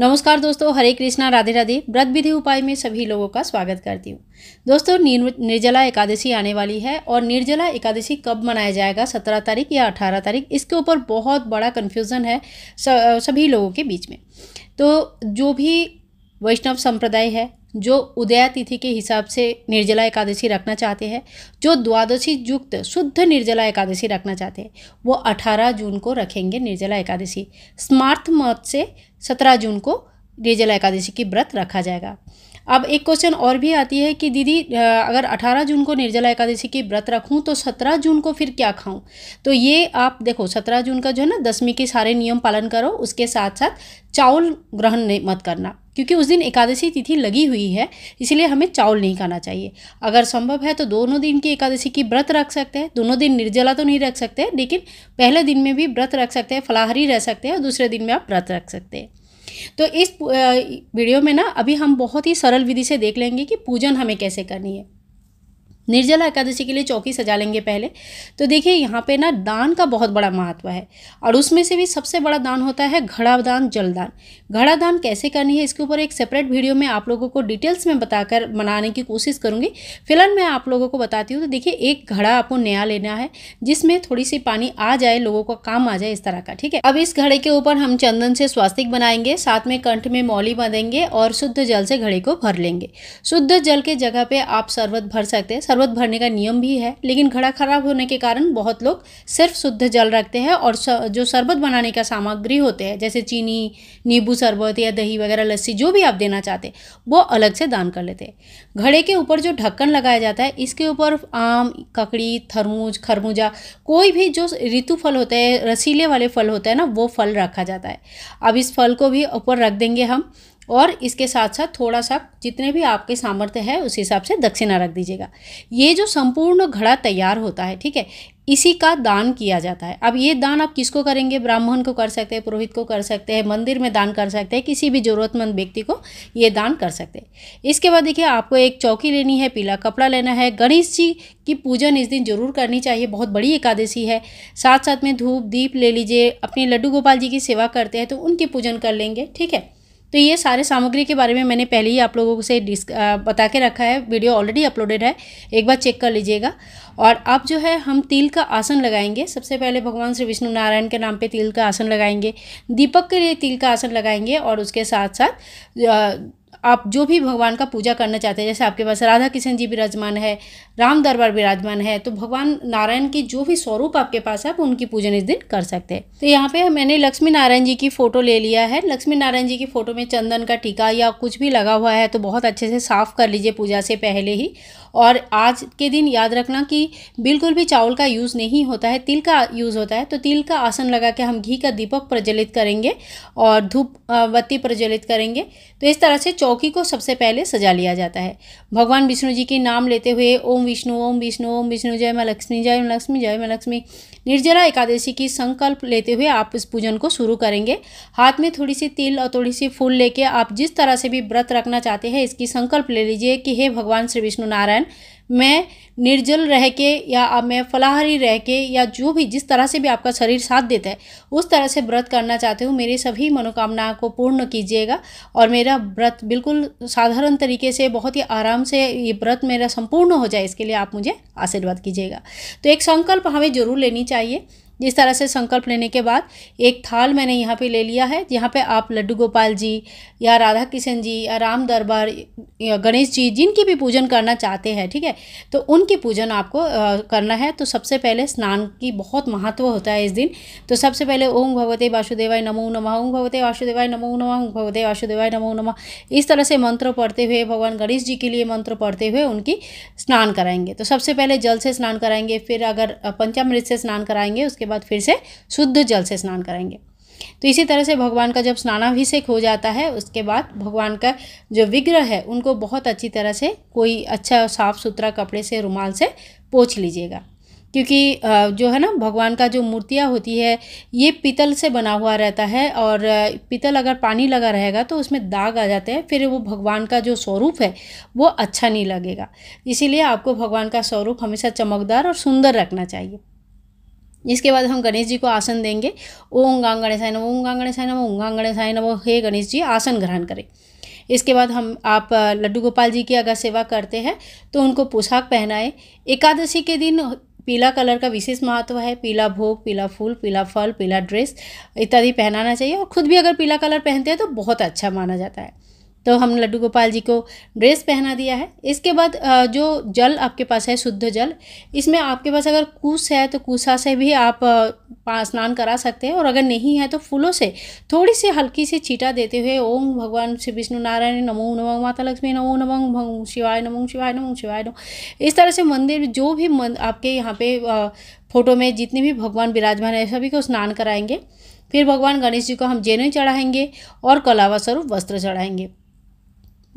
नमस्कार दोस्तों हरे कृष्णा राधे राधे व्रत विधि उपाय में सभी लोगों का स्वागत करती हूँ दोस्तों निर्जला एकादशी आने वाली है और निर्जला एकादशी कब मनाया जाएगा सत्रह तारीख या अठारह तारीख इसके ऊपर बहुत बड़ा कन्फ्यूज़न है सभी लोगों के बीच में तो जो भी वैष्णव संप्रदाय है जो उदया तिथि के हिसाब से निर्जला एकादशी रखना चाहते हैं जो द्वादशी युक्त शुद्ध निर्जला एकादशी रखना चाहते हैं वो 18 जून को रखेंगे निर्जला एकादशी स्मार्थ मत से 17 जून को निर्जला एकादशी की व्रत रखा जाएगा अब एक क्वेश्चन और भी आती है कि दीदी अगर 18 जून को निर्जला एकादशी की व्रत रखूं तो 17 जून को फिर क्या खाऊं तो ये आप देखो 17 जून का जो है ना दसवीं के सारे नियम पालन करो उसके साथ साथ चावल ग्रहण नहीं मत करना क्योंकि उस दिन एकादशी तिथि लगी हुई है इसलिए हमें चावल नहीं खाना चाहिए अगर संभव है तो दोनों दिन की एकादशी की व्रत रख सकते हैं दोनों दिन निर्जला तो नहीं रख सकते लेकिन पहले दिन में भी व्रत रख सकते हैं फलाहारी रह सकते हैं और दूसरे दिन में आप व्रत रख सकते हैं तो इस वीडियो में ना अभी हम बहुत ही सरल विधि से देख लेंगे कि पूजन हमें कैसे करनी है निर्जला एकादशी के लिए चौकी सजा लेंगे पहले तो देखिए यहाँ पे ना दान का बहुत बड़ा महत्व है और उसमें से भी सबसे बड़ा दान होता है घड़ा दान जल दान घड़ा दान कैसे करनी है इसके ऊपर एक सेपरेट वीडियो में आप लोगों को डिटेल्स में बताकर बनाने की कोशिश करूँगी फिलहाल मैं आप लोगों को बताती हूँ तो देखिए एक घड़ा आपको नया लेना है जिसमें थोड़ी सी पानी आ जाए लोगों का काम आ जाए इस तरह का ठीक है अब इस घड़े के ऊपर हम चंदन से स्वास्तिक बनाएंगे साथ में कंठ में मौली बांधेंगे और शुद्ध जल से घड़े को भर लेंगे शुद्ध जल के जगह पर आप शरबत भर सकते हैं शरबत भरने का नियम भी है लेकिन घड़ा खराब होने के कारण बहुत लोग सिर्फ शुद्ध जल रखते हैं और जो शरबत बनाने का सामग्री होते हैं जैसे चीनी नींबू शरबत या दही वगैरह लस्सी जो भी आप देना चाहते वो अलग से दान कर लेते हैं घड़े के ऊपर जो ढक्कन लगाया जाता है इसके ऊपर आम ककड़ी थरमूज खरबूजा कोई भी जो ऋतु फल होते हैं रसीले वाले फल होते हैं ना वो फल रखा जाता है अब इस फल को भी ऊपर रख देंगे हम और इसके साथ साथ थोड़ा सा जितने भी आपके सामर्थ्य है उस हिसाब से दक्षिणा रख दीजिएगा ये जो संपूर्ण घड़ा तैयार होता है ठीक है इसी का दान किया जाता है अब ये दान आप किसको करेंगे ब्राह्मण को कर सकते हैं पुरोहित को कर सकते हैं मंदिर में दान कर सकते हैं किसी भी ज़रूरतमंद व्यक्ति को ये दान कर सकते हैं इसके बाद देखिए आपको एक चौकी लेनी है पीला कपड़ा लेना है गणेश जी की पूजन इस दिन जरूर करनी चाहिए बहुत बड़ी एकादशी है साथ साथ में धूप दीप ले लीजिए अपने लड्डू गोपाल जी की सेवा करते हैं तो उनकी पूजन कर लेंगे ठीक है तो ये सारे सामग्री के बारे में मैंने पहले ही आप लोगों से बता के रखा है वीडियो ऑलरेडी अपलोडेड है एक बार चेक कर लीजिएगा और अब जो है हम तिल का आसन लगाएंगे सबसे पहले भगवान श्री विष्णु नारायण के नाम पे तिल का आसन लगाएंगे दीपक के लिए तिल का आसन लगाएंगे और उसके साथ साथ आप जो भी भगवान का पूजा करना चाहते हैं जैसे आपके पास राधा किशन जी विराजमान है राम दरबार विराजमान है तो भगवान नारायण के जो भी स्वरूप आपके पास है आप उनकी पूजन इस दिन कर सकते हैं तो यहाँ पे मैंने लक्ष्मी नारायण जी की फ़ोटो ले लिया है लक्ष्मी नारायण जी की फ़ोटो में चंदन का टीका या कुछ भी लगा हुआ है तो बहुत अच्छे से साफ़ कर लीजिए पूजा से पहले ही और आज के दिन याद रखना कि बिल्कुल भी चावल का यूज़ नहीं होता है तिल का यूज़ होता है तो तिल का आसन लगा के हम घी का दीपक प्रज्वलित करेंगे और धूप बत्ती प्रज्वलित करेंगे तो इस तरह से चौ चौकी को सबसे पहले सजा लिया जाता है भगवान विष्णु जी के नाम लेते हुए ओम विष्णु ओम विष्णु ओम विष्णु जय माँ लक्ष्मी जय माँ लक्ष्मी जय माँ लक्ष्मी निर्जला एकादशी की संकल्प लेते हुए आप इस पूजन को शुरू करेंगे हाथ में थोड़ी सी तिल और थोड़ी सी फूल लेके आप जिस तरह से भी व्रत रखना चाहते हैं इसकी संकल्प ले लीजिए कि हे भगवान श्री विष्णु नारायण मैं निर्जल रह के या मैं फलाहारी रह के या जो भी जिस तरह से भी आपका शरीर साथ देता है उस तरह से व्रत करना चाहते हो मेरे सभी मनोकामना को पूर्ण कीजिएगा और मेरा व्रत बिल्कुल साधारण तरीके से बहुत ही आराम से ये व्रत मेरा संपूर्ण हो जाए इसके लिए आप मुझे आशीर्वाद कीजिएगा तो एक संकल्प हमें ज़रूर लेनी चाहिए इस तरह से संकल्प लेने के बाद एक थाल मैंने यहाँ पे ले लिया है जहाँ पे आप लड्डू गोपाल जी या राधा किशन जी या राम दरबार या गणेश जी जिनकी भी पूजन करना चाहते हैं ठीक है तो उनकी पूजन आपको करना है तो सबसे पहले स्नान की बहुत महत्व होता है इस दिन तो सबसे पहले ओम भगवते वासुदेवाय नमो नमः ओम भगवते वासुदेवाय नमो नमः ओम भगवते वासुदेवाय नमो नमः इस तरह से मंत्र पढ़ते हुए भगवान गणेश जी के लिए मंत्र पढ़ते हुए उनकी स्नान कराएंगे तो सबसे पहले जल से स्नान कराएंगे फिर अगर पंचामृत से स्नान कराएंगे उसके उसके बाद फिर से शुद्ध जल से स्नान करेंगे तो इसी तरह से भगवान का जब स्नानाभिषेक हो जाता है उसके बाद भगवान का जो विग्रह है उनको बहुत अच्छी तरह से कोई अच्छा साफ़ सुथरा कपड़े से रुमाल से पोछ लीजिएगा क्योंकि जो है ना भगवान का जो मूर्तियाँ होती है ये पीतल से बना हुआ रहता है और पीतल अगर पानी लगा रहेगा तो उसमें दाग आ जाते हैं फिर वो भगवान का जो स्वरूप है वो अच्छा नहीं लगेगा इसीलिए आपको भगवान का स्वरूप हमेशा चमकदार और सुंदर रखना चाहिए इसके बाद हम गणेश जी को आसन देंगे ओम गांग गणेशाय नमो ओम गांग गणेशाय नमो ओम गांग गणेशाय नमो हे गणेश जी आसन ग्रहण करें इसके बाद हम आप लड्डू गोपाल जी की अगर सेवा करते हैं तो उनको पोशाक पहनाएं एकादशी के दिन पीला कलर का विशेष महत्व है पीला भोग पीला फूल पीला फल पीला ड्रेस इत्यादि पहनाना चाहिए और खुद भी अगर पीला कलर पहनते हैं तो बहुत अच्छा माना जाता है तो हम लड्डू गोपाल जी को ड्रेस पहना दिया है इसके बाद जो जल आपके पास है शुद्ध जल इसमें आपके पास अगर कूस है तो कूसा से भी आप स्नान करा सकते हैं और अगर नहीं है तो फूलों से थोड़ी सी हल्की सी छीटा देते हुए ओम भगवान श्री विष्णु नारायण नमो नमो माता लक्ष्मी नमो नमो भंग शिवाय नमो शिवाय नमो शिवाय नमो इस तरह से मंदिर जो भी आपके यहाँ पे फोटो में जितने भी भगवान विराजमान है सभी को स्नान कराएंगे फिर भगवान गणेश जी को हम जेनु चढ़ाएंगे और कलावा स्वरूप वस्त्र चढ़ाएंगे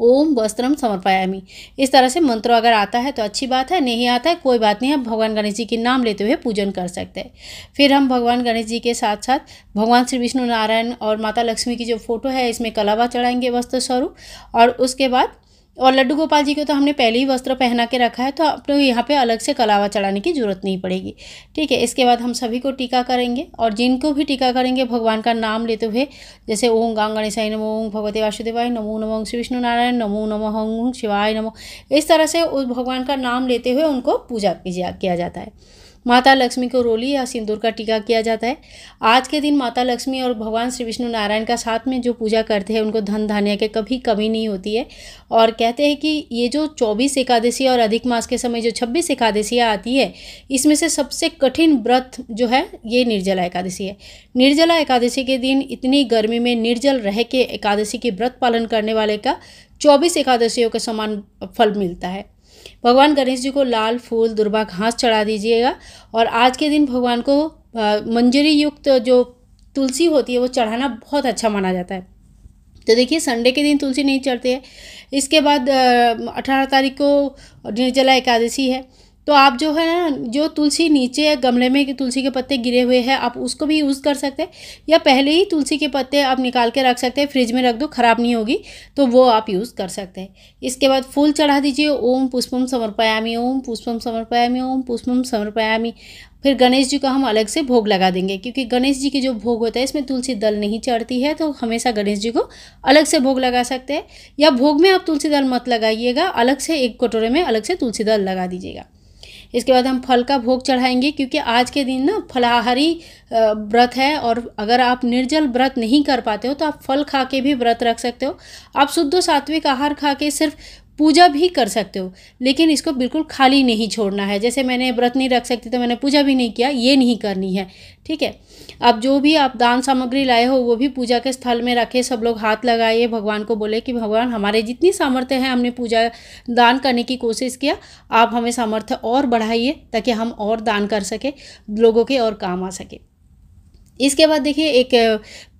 ओम वस्त्रम समर्पयामी इस तरह से मंत्र अगर आता है तो अच्छी बात है नहीं आता है कोई बात नहीं हम भगवान गणेश जी के नाम लेते हुए पूजन कर सकते हैं फिर हम भगवान गणेश जी के साथ साथ भगवान श्री विष्णु नारायण और माता लक्ष्मी की जो फोटो है इसमें कलावा चढ़ाएंगे वस्त्र स्वरूप और उसके बाद और लड्डू गोपाल जी को तो हमने पहले ही वस्त्र पहना के रखा है तो आपको यहाँ पे अलग से कलावा चढ़ाने की जरूरत नहीं पड़ेगी ठीक है इसके बाद हम सभी को टीका करेंगे और जिनको भी टीका करेंगे भगवान का नाम लेते हुए जैसे ओम गांग गणेशाई नमो ओम भगवती वासुदेवाय नमो नमो श्री विष्णु नारायण नमो नमो हंग शिवाय नमो इस तरह से उस भगवान का नाम लेते हुए उनको पूजा किया जाता है माता लक्ष्मी को रोली या सिंदूर का टीका किया जाता है आज के दिन माता लक्ष्मी और भगवान श्री विष्णु नारायण का साथ में जो पूजा करते हैं उनको धन धान्य के कभी कमी नहीं होती है और कहते हैं कि ये जो चौबीस एकादशी और अधिक मास के समय जो छब्बीस एकादशियाँ आती है इसमें से सबसे कठिन व्रत जो है ये निर्जला एकादशी है निर्जला एकादशी के दिन इतनी गर्मी में निर्जल रह के एकादशी के व्रत पालन करने वाले का चौबीस एकादशियों के समान फल मिलता है भगवान गणेश जी को लाल फूल दुर्बा घास चढ़ा दीजिएगा और आज के दिन भगवान को मंजरी युक्त जो तुलसी होती है वो चढ़ाना बहुत अच्छा माना जाता है तो देखिए संडे के दिन तुलसी नहीं चढ़ती है इसके बाद अठारह तारीख को निर्जला एकादशी है तो आप जो है ना जो तुलसी नीचे गमले में तुलसी के पत्ते गिरे हुए हैं आप उसको भी यूज़ कर सकते हैं या पहले ही तुलसी के पत्ते आप निकाल के रख सकते हैं फ्रिज में रख दो ख़राब नहीं होगी तो वो आप यूज़ कर सकते हैं इसके बाद फूल चढ़ा दीजिए ओम पुष्पम समर्पयामी ओम पुष्पम समर्पयामी ओम पुष्पम समर्पयामी फिर गणेश जी का हम अलग से भोग लगा देंगे क्योंकि गणेश जी के जो भोग होता है इसमें तुलसी दल नहीं चढ़ती है तो हमेशा गणेश जी को अलग से भोग लगा सकते हैं या भोग में आप तुलसी दल मत लगाइएगा अलग से एक कटोरे में अलग से तुलसी दल लगा दीजिएगा इसके बाद हम फल का भोग चढ़ाएंगे क्योंकि आज के दिन ना फलाहारी व्रत है और अगर आप निर्जल व्रत नहीं कर पाते हो तो आप फल खा के भी व्रत रख सकते हो आप शुद्ध सात्विक आहार खा के सिर्फ पूजा भी कर सकते हो लेकिन इसको बिल्कुल खाली नहीं छोड़ना है जैसे मैंने व्रत नहीं रख सकती तो मैंने पूजा भी नहीं किया ये नहीं करनी है ठीक है अब जो भी आप दान सामग्री लाए हो वो भी पूजा के स्थल में रखें सब लोग हाथ लगाए भगवान को बोले कि भगवान हमारे जितनी सामर्थ्य है हमने पूजा दान करने की कोशिश किया आप हमें सामर्थ्य और बढ़ाइए ताकि हम और दान कर सकें लोगों के और काम आ सके इसके बाद देखिए एक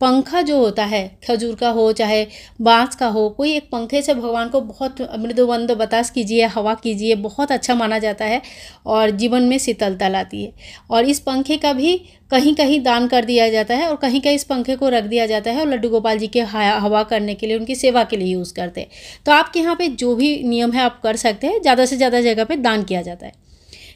पंखा जो होता है खजूर का हो चाहे बांस का हो कोई एक पंखे से भगवान को बहुत मृदुबंद बतास कीजिए हवा कीजिए बहुत अच्छा माना जाता है और जीवन में शीतलता लाती है और इस पंखे का भी कहीं कहीं दान कर दिया जाता है और कहीं कहीं इस पंखे को रख दिया जाता है और लड्डू गोपाल जी के हवा करने के लिए उनकी सेवा के लिए यूज़ करते हैं तो आपके यहाँ पर जो भी नियम है आप कर सकते हैं ज़्यादा से ज़्यादा जगह पर दान किया जाता है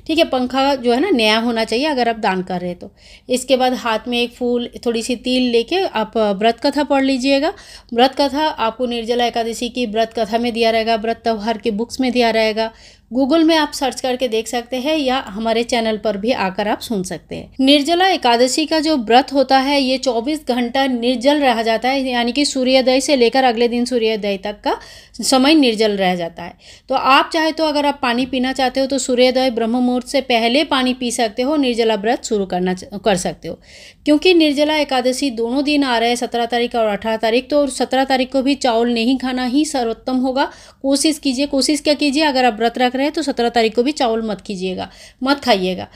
ठीक है पंखा जो है ना नया होना चाहिए अगर आप दान कर रहे हैं तो इसके बाद हाथ में एक फूल थोड़ी सी तिल लेके आप व्रत कथा पढ़ लीजिएगा व्रत कथा आपको निर्जला एकादशी की व्रत कथा में दिया रहेगा व्रत त्यौहार के बुक्स में दिया रहेगा गूगल में आप सर्च करके देख सकते हैं या हमारे चैनल पर भी आकर आप सुन सकते हैं निर्जला एकादशी का जो व्रत होता है ये 24 घंटा निर्जल रह जाता है यानी कि सूर्योदय से लेकर अगले दिन सूर्योदय तक का समय निर्जल रह जाता है तो आप चाहे तो अगर आप पानी पीना चाहते हो तो सूर्योदय ब्रह्म मुहूर्त से पहले पानी पी सकते हो निर्जला व्रत शुरू करना कर सकते हो क्योंकि निर्जला एकादशी दोनों दिन आ रहे हैं सत्रह तारीख और अठारह तारीख तो सत्रह तारीख को भी चावल नहीं खाना ही सर्वोत्तम होगा कोशिश कीजिए कोशिश क्या कीजिए अगर आप व्रत रख रहे हैं तो सत्रह तारीख को भी चावल मत कीजिएगा मत खाइएगा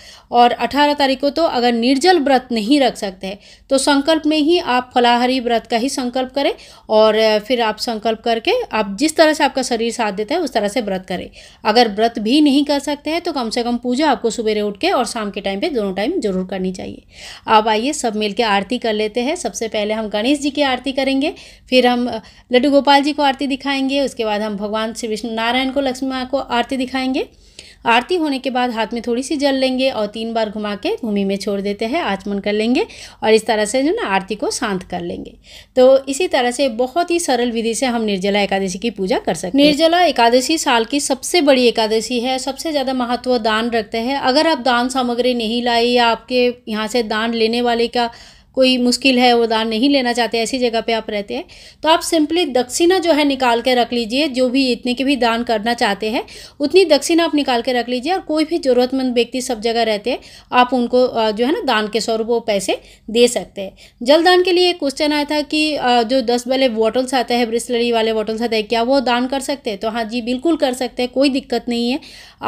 और अठारह तारीख को तो अगर निर्जल व्रत नहीं रख सकते हैं तो संकल्प में ही आप फलाहारी व्रत का ही संकल्प करें और फिर आप संकल्प करके आप जिस तरह से आपका शरीर साथ देता है उस तरह से व्रत करें अगर व्रत भी नहीं कर सकते हैं तो कम से कम पूजा आपको सवेरे उठ के और शाम के टाइम पर दोनों टाइम जरूर करनी चाहिए अब आइए सब मिल आरती कर लेते हैं सबसे पहले हम गणेश जी की आरती करेंगे फिर हम लड्डू गोपाल जी को आरती दिखाएंगे उसके बाद हम भगवान श्री विष्णु नारायण को लक्ष्मी माँ को आरती दिखाएंगे बिठाएंगे आरती होने के बाद हाथ में थोड़ी सी जल लेंगे और तीन बार घुमा के भूमि में छोड़ देते हैं आचमन कर लेंगे और इस तरह से जो ना आरती को शांत कर लेंगे तो इसी तरह से बहुत ही सरल विधि से हम निर्जला एकादशी की पूजा कर सकते हैं निर्जला एकादशी साल की सबसे बड़ी एकादशी है सबसे ज़्यादा महत्व दान रखते हैं अगर आप दान सामग्री नहीं लाए या आपके यहाँ से दान लेने वाले का कोई मुश्किल है वो दान नहीं लेना चाहते ऐसी जगह पे आप रहते हैं तो आप सिंपली दक्षिणा जो है निकाल के रख लीजिए जो भी इतने के भी दान करना चाहते हैं उतनी दक्षिणा आप निकाल के रख लीजिए और कोई भी ज़रूरतमंद व्यक्ति सब जगह रहते हैं आप उनको जो है ना दान के स्वरूप वो पैसे दे सकते हैं जलदान के लिए एक क्वेश्चन आया था कि जो दस वाले बॉटल्स आते हैं ब्रिस्लरी वाले बॉटल्स आते हैं क्या वो दान कर सकते हैं तो हाँ जी बिल्कुल कर सकते हैं कोई दिक्कत नहीं है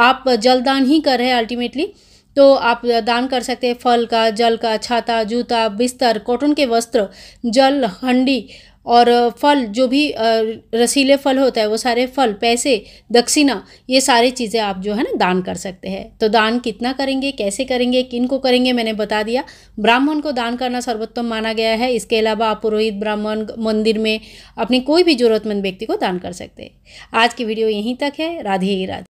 आप जल दान ही कर रहे हैं अल्टीमेटली तो आप दान कर सकते हैं फल का जल का छाता जूता बिस्तर कॉटन के वस्त्र जल हंडी और फल जो भी रसीले फल होता है वो सारे फल पैसे दक्षिणा ये सारी चीज़ें आप जो है ना दान कर सकते हैं तो दान कितना करेंगे कैसे करेंगे किन को करेंगे मैंने बता दिया ब्राह्मण को दान करना सर्वोत्तम माना गया है इसके अलावा आप पुरोहित ब्राह्मण मंदिर में अपनी कोई भी ज़रूरतमंद व्यक्ति को दान कर सकते हैं आज की वीडियो यहीं तक है राधे ही राधे